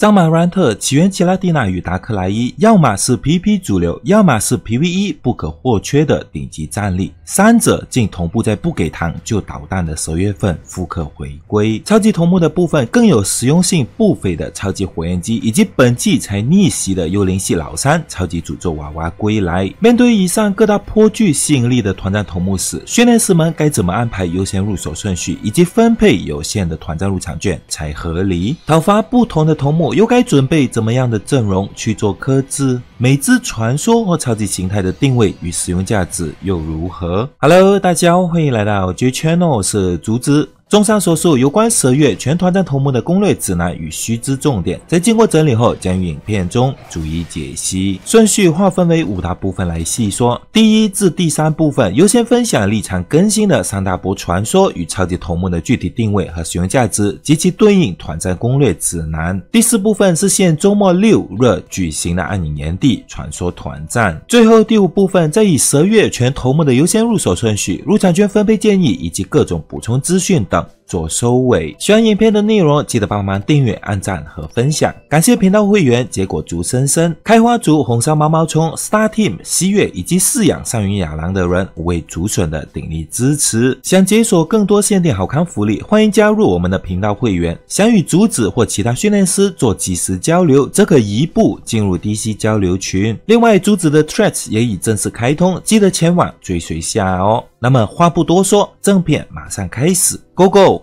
张马兰特、起源、奇拉蒂娜与达克莱伊，要么是 PP 主流，要么是 PVE 不可或缺的顶级战力。三者竟同步在不给糖就捣蛋的十月份复刻回归。超级头目的部分更有实用性不菲的超级火焰机，以及本季才逆袭的幽灵系老三超级诅咒娃娃归来。面对以上各大颇具吸引力的团战头目时，训练师们该怎么安排优先入手顺序，以及分配有限的团战入场券才合理？讨伐不同的头目。又该准备怎么样的阵容去做克制？每只传说或超级形态的定位与使用价值又如何？Hello，大家欢迎来到 J Channel，是竹子。综上所述，有关蛇月全团战头目的攻略指南与须知重点，在经过整理后，将于影片中逐一解析。顺序划分为五大部分来细说：第一至第三部分优先分享立场更新的三大波传说与超级头目的具体定位和使用价值及其对应团战攻略指南；第四部分是现周末六日举行的暗影炎帝传说团战；最后第五部分再以蛇月全头目的优先入手顺序、入场券分配建议以及各种补充资讯等。Ciao. 做收尾，喜欢影片的内容，记得帮忙订阅、按赞和分享。感谢频道会员，结果竹森森、开花竹、红烧毛毛虫、Star Team、西月以及饲养上云雅兰的人为竹笋的鼎力支持。想解锁更多限定好康福利，欢迎加入我们的频道会员。想与竹子或其他训练师做即时交流，则可一步进入 DC 交流群。另外，竹子的 Treats 也已正式开通，记得前往追随下哦。那么话不多说，正片马上开始，Go Go！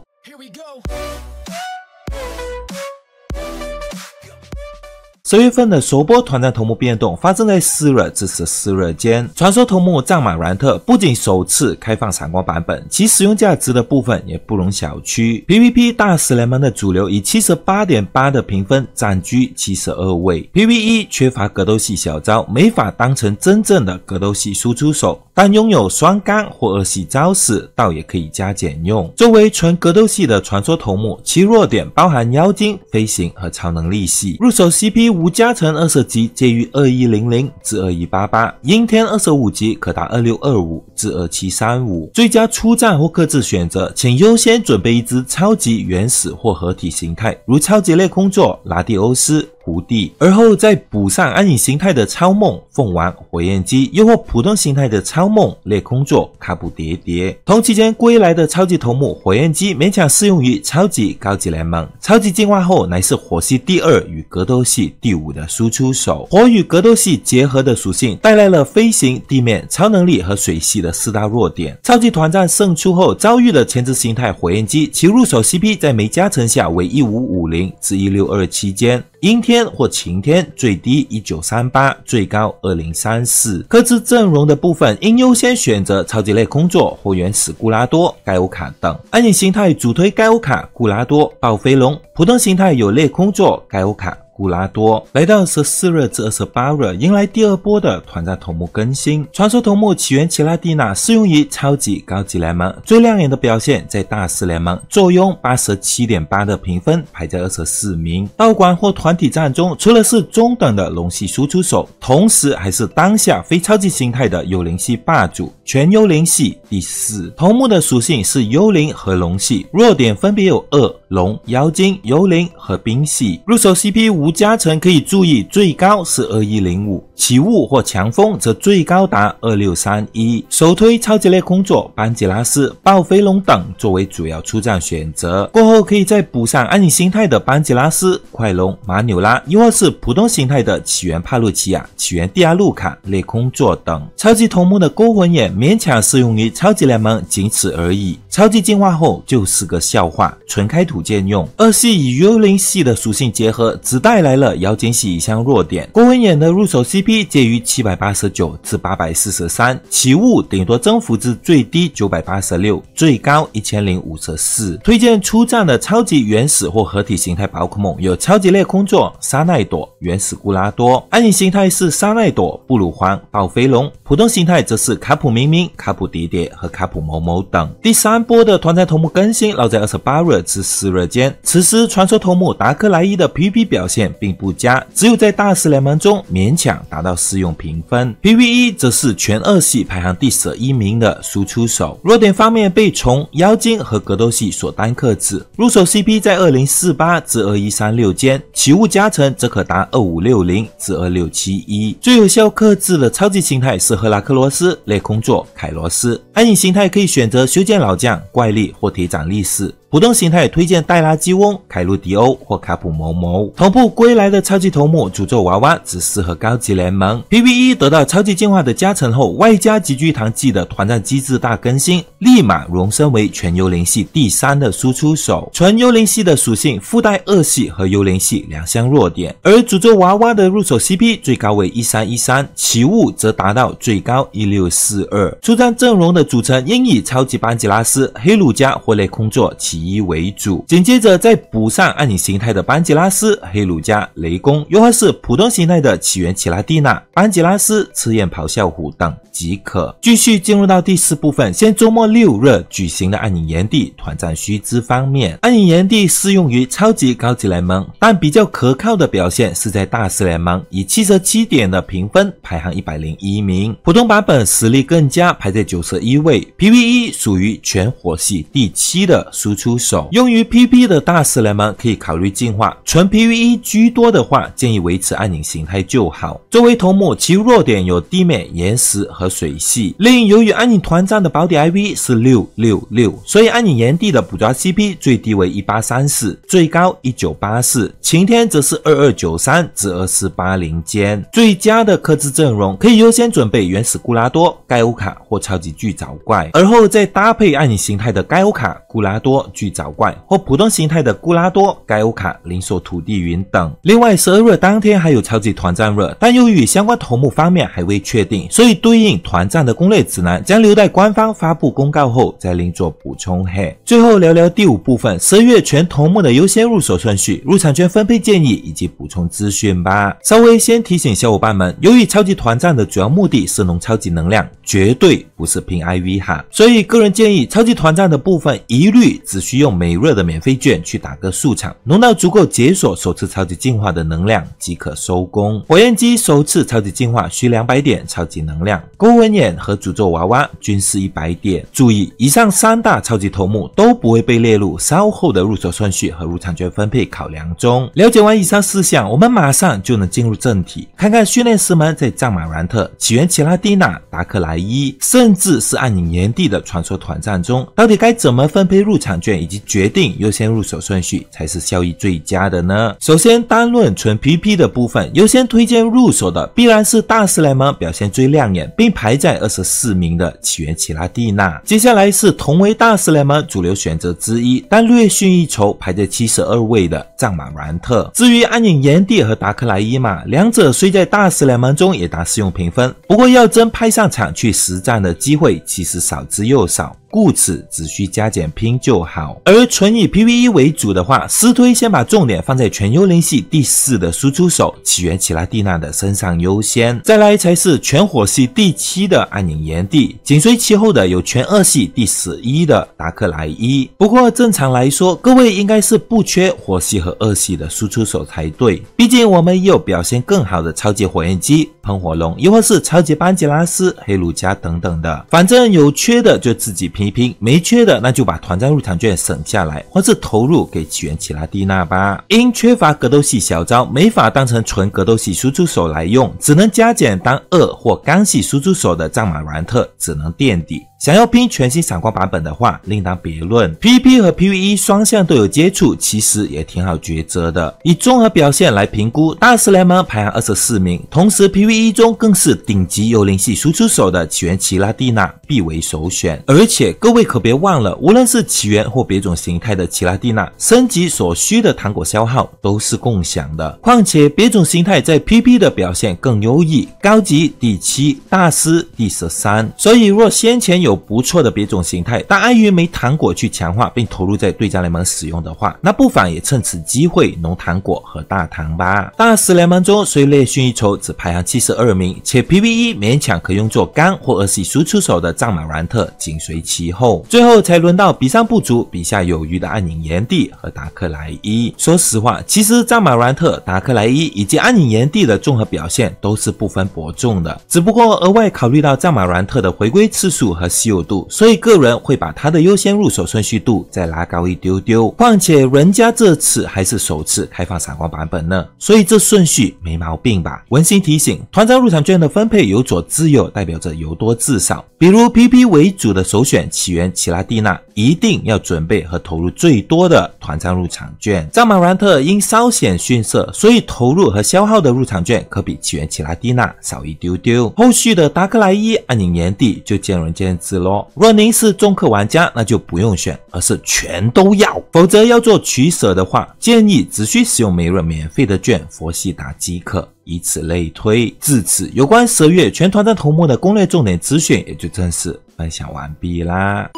十月份的首波团战头目变动发生在四月至十四日间。传说头目战马兰特不仅首次开放闪光版本，其使用价值的部分也不容小觑。PVP 大师联盟的主流以七十八点八的评分占据七十二位。PVE 缺乏格斗系小招，没法当成真正的格斗系输出手，但拥有双钢或二系招式，倒也可以加减用。作为纯格斗系的传说头目，其弱点包含妖精、飞行和超能力系。入手 CP。五加成二十级介于二一零零至二一八八，阴天二十五级可达二六二五至二七三五。最佳出战或克制选择，请优先准备一支超级原始或合体形态，如超级类空座拉蒂欧斯。徒地，而后再补上暗影形态的超梦、凤王、火焰鸡，又或普通形态的超梦、裂空座、卡布叠叠。同期间归来的超级头目火焰鸡勉强适用于超级高级联盟，超级进化后乃是火系第二与格斗系第五的输出手，火与格斗系结合的属性带来了飞行、地面、超能力和水系的四大弱点。超级团战胜出后遭遇的前置形态火焰鸡，其入手 CP 在没加成下为一五五零至一六二期间。阴天或晴天，最低一九三八，最高二零三四。克制阵容的部分应优先选择超级裂空座或原始固拉多、盖欧卡等。暗影形态主推盖欧卡、固拉多、暴飞龙；普通形态有裂空座、盖欧卡。古拉多来到二十四日至二十八日，迎来第二波的团战头目更新。传说头目起源奇拉蒂娜，适用于超级高级联盟。最亮眼的表现在大师联盟，坐拥八十七点八的评分，排在二十四名。道馆或团体战中，除了是中等的龙系输出手，同时还是当下非超级形态的幽灵系霸主，全幽灵系第四头目的属性是幽灵和龙系，弱点分别有二。龙、妖精、幽灵和冰系入手 CP 无加成，可以注意最高是二一零五，起雾或强风则最高达二六三一。首推超级裂空座、班吉拉斯、暴飞龙等作为主要出战选择，过后可以再补上暗形态的班吉拉斯、快龙、马纽拉，亦或是普通形态的起源帕路奇亚、起源蒂亚路卡、裂空座等。超级同盟的勾魂眼勉强适用于超级联盟，仅此而已。超级进化后就是个笑话，纯开图。推荐用二系与幽灵系的属性结合，只带来了妖精系一项弱点。公文眼的入手 CP 介于七百八十九至八百四十三，起物顶多增幅至最低九百八十六，最高一千零五十四。推荐出战的超级原始或合体形态宝可梦有超级烈空座、沙奈朵、原始固拉多。暗影形态是沙奈朵、布鲁皇、暴飞龙；普通形态则是卡普明明、卡普叠叠和卡普某某等。第三波的团战同步更新，落在二十八日至十。至热间，此时传说头目达克莱伊的 PVP 表现并不佳，只有在大师联盟中勉强达到适用评分。PVE 则是全二系排行第十一名的输出手，弱点方面被虫、妖精和格斗系所单克制。入手 CP 在二零四八至二一三六间，起物加成则可达二五六零至二六七一。最有效克制的超级形态是赫拉克罗斯、裂空座凯罗斯，暗影形态可以选择修建老将、怪力或铁掌力士。主动形态推荐戴拉基翁、凯路迪欧或卡普某某。同步归来的超级头目诅咒娃娃只适合高级联盟 PVE。得到超级进化的加成后，外加集聚堂技的团战机制大更新。立马荣升为全幽灵系第三的输出手。纯幽灵系的属性附带恶系和幽灵系两项弱点，而诅咒娃娃的入手 CP 最高为一三一三，起物则达到最高一六四二。出战阵容的组成应以超级班吉拉斯、黑鲁加或雷空座其一为主，紧接着再补上暗影形态的班吉拉斯、黑鲁加、雷公，又或是普通形态的起源奇拉蒂娜、班吉拉斯、赤焰咆哮虎等即可。继续进入到第四部分，先周末。六日举行的暗影炎帝团战须知方面，暗影炎帝适用于超级高级联盟，但比较可靠的表现是在大师联盟，以七十七点的评分排行一百零一名。普通版本实力更佳，排在九十一位。PVE 属于全火系第七的输出手，用于 p p 的大师联盟可以考虑进化。纯 PVE 居多的话，建议维持暗影形态就好。作为头目，其弱点有地面、岩石和水系。另由于暗影团战的保底 IV。是六六六，所以暗影炎帝的捕抓 CP 最低为一八三四，最高一九八四。晴天则是二二九三至二四八零间。最佳的克制阵容可以优先准备原始固拉多、盖欧卡或超级巨沼怪，而后再搭配暗影形态的盖欧卡、固拉多、巨沼怪或普通形态的固拉多、盖欧卡、灵兽土地云等。另外十二月当天还有超级团战热，但由于相关头目方面还未确定，所以对应团战的攻略指南将留待官方发布公。公告后再另做补充。嘿，最后聊聊第五部分十月全同目的优先入手顺序、入场券分配建议以及补充资讯吧。稍微先提醒小伙伴们，由于超级团战的主要目的是弄超级能量。绝对不是拼 IV 哈，所以个人建议，超级团战的部分一律只需用每日的免费券去打个数场，弄到足够解锁首次超级进化的能量即可收工。火焰鸡首次超级进化需两百点超级能量，公文眼和诅咒娃娃均是一百点。注意，以上三大超级头目都不会被列入稍后的入手顺序和入场券分配考量中。了解完以上事项，我们马上就能进入正题，看看训练师们在战马兰特、起源奇拉蒂娜、达克莱。一，甚至是暗影炎帝的传说团战中，到底该怎么分配入场券以及决定优先入手顺序才是效益最佳的呢？首先，单论纯 PP 的部分，优先推荐入手的必然是大师联盟表现最亮眼，并排在二十四名的起源奇拉蒂娜。接下来是同为大师联盟主流选择之一，但略逊一筹，排在七十二位的战马兰特。至于暗影炎帝和达克莱伊嘛，两者虽在大师联盟中也达适用评分，不过要真派上场去。实战的机会其实少之又少。故此，只需加减拼就好。而纯以 PVE 为主的话，私推先把重点放在全幽灵系第四的输出手起源奇拉蒂娜的身上优先，再来才是全火系第七的暗影炎帝，紧随其后的有全二系第十一的达克莱伊。不过正常来说，各位应该是不缺火系和二系的输出手才对，毕竟我们也有表现更好的超级火焰鸡、喷火龙，亦或是超级班吉拉斯、黑鲁加等等的，反正有缺的就自己。拼一拼没缺的，那就把团战入场券省下来，或是投入给起源奇拉蒂娜吧。因缺乏格斗系小招，没法当成纯格斗系输出手来用，只能加减当二或干系输出手的战马兰特只能垫底。想要拼全新闪光版本的话，另当别论。P P 和 P V E 双向都有接触，其实也挺好抉择的。以综合表现来评估，大师联盟排行二十四名，同时 P V E 中更是顶级幽灵系输出手的起源奇拉蒂娜必为首选。而且各位可别忘了，无论是起源或别种形态的奇拉蒂娜，升级所需的糖果消耗都是共享的。况且别种形态在 P P 的表现更优异，高级第七，大师第十三。所以若先前有有不错的别种形态，但碍于没糖果去强化并投入在对战联盟使用的话，那不妨也趁此机会弄糖果和大糖吧。大师联盟中虽略逊一筹，只排行七十二名，且 PVE 勉强可用作干或二系输出手的战马兰特紧随其后，最后才轮到比上不足比下有余的暗影炎帝和达克莱伊。说实话，其实战马兰特、达克莱伊以及暗影炎帝的综合表现都是不分伯仲的，只不过额外考虑到战马兰特的回归次数和。稀有度，所以个人会把它的优先入手顺序度再拉高一丢丢。况且人家这次还是首次开放闪光版本呢，所以这顺序没毛病吧？温馨提醒：团战入场券的分配由左至右，代表着由多至少。比如 PP 为主的首选起源奇拉蒂娜，一定要准备和投入最多的团战入场券。扎马兰特因稍显逊色，所以投入和消耗的入场券可比起源奇拉蒂娜少一丢丢。后续的达克莱伊，按理年底就渐入渐。是咯！若您是重氪玩家，那就不用选，而是全都要；否则要做取舍的话，建议只需使用每日免费的券佛系打即可，以此类推。至此，有关蛇月全团战头目的攻略重点资讯也就正式分享完毕啦。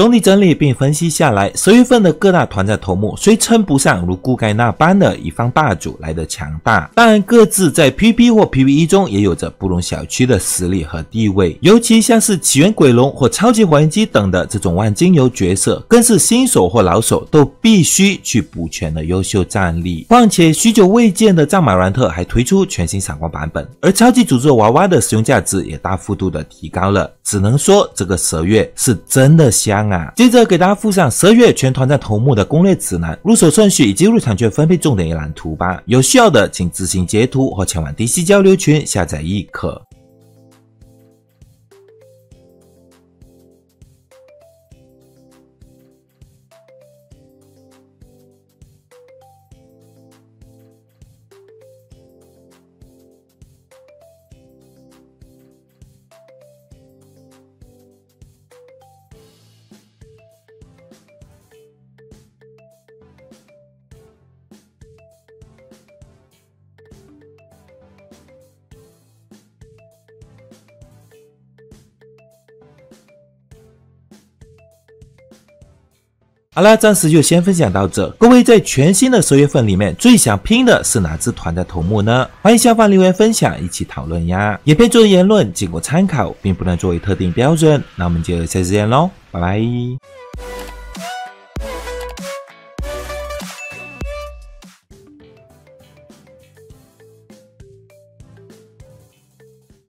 总体整理并分析下来，十月份的各大团战头目虽称不上如顾盖那般的一方霸主来的强大，但各自在 P P 或 P v E 中也有着不容小觑的实力和地位。尤其像是起源鬼龙或超级还原机等的这种万金油角色，更是新手或老手都必须去补全的优秀战力。况且许久未见的战马兰特还推出全新闪光版本，而超级组织娃娃的使用价值也大幅度的提高了。只能说这个蛇月是真的香。接着给大家附上十二月全团战头目的攻略指南、入手顺序以及入场券分配重点一览图吧。有需要的请自行截图或前往 D C 交流群下载亦可。好了，暂时就先分享到这。各位在全新的十月份里面，最想拼的是哪支团的头目呢？欢迎下方留言分享，一起讨论呀！影片中的言论仅供参考，并不能作为特定标准。那我们就下次见喽，拜拜。